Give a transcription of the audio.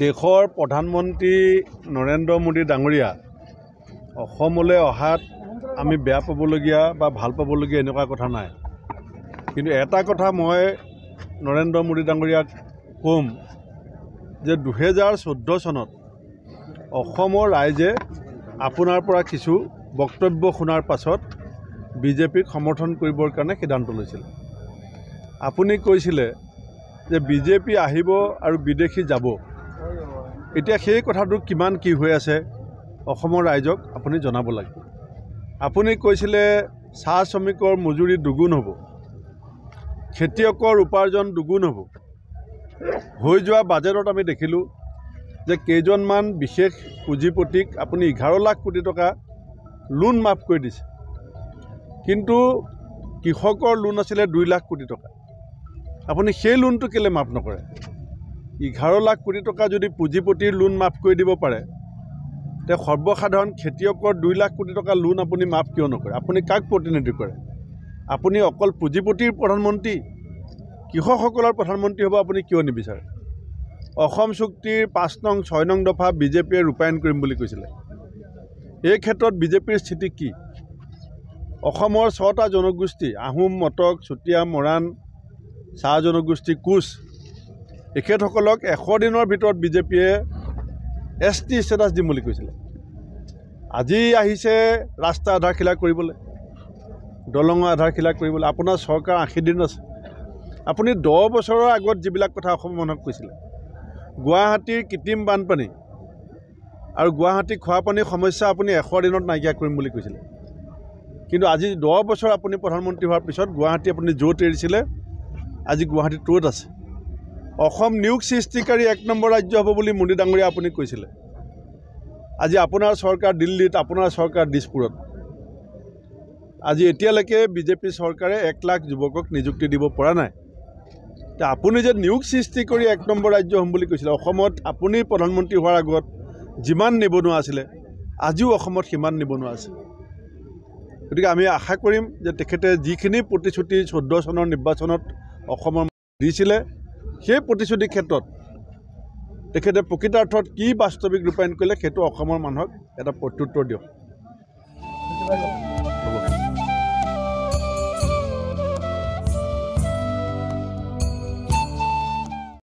দেশৰ প্ৰধানমন্ত্ৰী নৰেন্দ্ৰ মোদী ডাঙৰীয়া অসমলৈ অহাত আমি বেয়া পাবলগীয়া বা ভাল পাবলগীয়া এনেকুৱা কথা নাই কিন্তু এটা কথা মই নৰেন্দ্ৰ মোদী ডাঙৰীয়াক ক'ম যে দুহেজাৰ চৈধ্য চনত অসমৰ ৰাইজে আপোনাৰ পৰা কিছু বক্তব্য শুনাৰ পাছত বিজেপিক সমৰ্থন কৰিবৰ কাৰণে সিদ্ধান্ত লৈছিল আপুনি কৈছিলে যে বিজেপি আহিব আৰু বিদেশী যাব এতিয়া সেই কথাটো কিমান কি হৈ আছে অসমৰ ৰাইজক আপুনি জনাব লাগিব আপুনি কৈছিলে চাহ শ্ৰমিকৰ মজুৰি দুগুণ হ'ব খেতিয়কৰ উপাৰ্জন দুগুণ হ'ব হৈ যোৱা বাজেটত আমি দেখিলোঁ যে কেইজনমান বিশেষ পুঁজিপতিক আপুনি এঘাৰ লাখ কোটি টকা লোন মাফ কৰি দিছে কিন্তু কৃষকৰ লোন আছিলে দুই লাখ কোটি টকা আপুনি সেই লোনটো কেলৈ মাফ নকৰে এঘাৰ লাখ কোটি টকা যদি পুঁজিপতিৰ লোন মাফ কৰি দিব পাৰে তে সৰ্বসাধাৰণ খেতিয়কৰ দুই লাখ কোটি টকা লোন আপুনি মাফ কিয় নকৰে আপুনি কাক প্ৰতিনিধি কৰে আপুনি অকল পুঁজিপতিৰ প্ৰধানমন্ত্ৰী কৃষকসকলৰ প্ৰধানমন্ত্ৰী হ'ব আপুনি কিয় নিবিচাৰে অসম চুক্তিৰ পাঁচ নং ছয় নং দফা বিজেপিয়ে ৰূপায়ণ কৰিম বুলি কৈছিলে এই ক্ষেত্ৰত বিজেপিৰ স্থিতি কি অসমৰ ছটা জনগোষ্ঠী আহোম মটক চুতীয়া মৰাণ চাহ জনগোষ্ঠী কোচ তেখেতসকলক এশ দিনৰ ভিতৰত বিজেপিয়ে এছ টি ষ্টেটাছ দিম বুলি কৈছিলে আজি আহিছে ৰাস্তা আধাৰশিলা কৰিবলৈ দলঙৰ আধাৰশিলা কৰিবলৈ আপোনাৰ চৰকাৰ আশী দিন আছে আপুনি দহ বছৰৰ আগত যিবিলাক কথা অসমৰ মানুহক কৈছিলে গুৱাহাটীৰ কৃত্ৰিম বানপানী আৰু গুৱাহাটী খোৱাপানীৰ সমস্যা আপুনি এশ দিনত নাইকিয়া কৰিম বুলি কৈছিলে কিন্তু আজি দহ বছৰ আপুনি প্ৰধানমন্ত্ৰী হোৱাৰ পিছত গুৱাহাটী আপুনি য'ত এৰিছিলে আজি গুৱাহাটী ত'ত আছে অসম নিয়োগ সৃষ্টিকাৰী এক নম্বৰ ৰাজ্য হব বুলি মোদী ডাঙৰীয়া আপুনি কৈছিলে আজি আপোনাৰ চৰকাৰ দিল্লীত আপোনাৰ চৰকাৰ দিছপুৰত আজি এতিয়ালৈকে বিজেপি চৰকাৰে এক লাখ যুৱকক নিযুক্তি দিব পৰা নাই তে আপুনি যে নিয়োগ সৃষ্টি কৰি এক নম্বৰ ৰাজ্য হম বুলি কৈছিলে অসমত আপুনি প্ৰধানমন্ত্ৰী হোৱাৰ আগত যিমান নিবনুৱা আছিলে আজিও অসমত সিমান নিবনুৱা আছে গতিকে আমি আশা কৰিম যে তেখেতে যিখিনি প্ৰতিশ্ৰুতি চৈধ্য চনৰ নিৰ্বাচনত অসমৰ দিছিলে সেই প্ৰতিশ্ৰুতিৰ ক্ষেত্ৰত তেখেতে প্ৰকৃতাৰ্থত কি বাস্তৱিক ৰূপায়ণ কৰিলে সেইটো অসমৰ মানুহক এটা প্ৰত্যুত্তৰ দিয়ক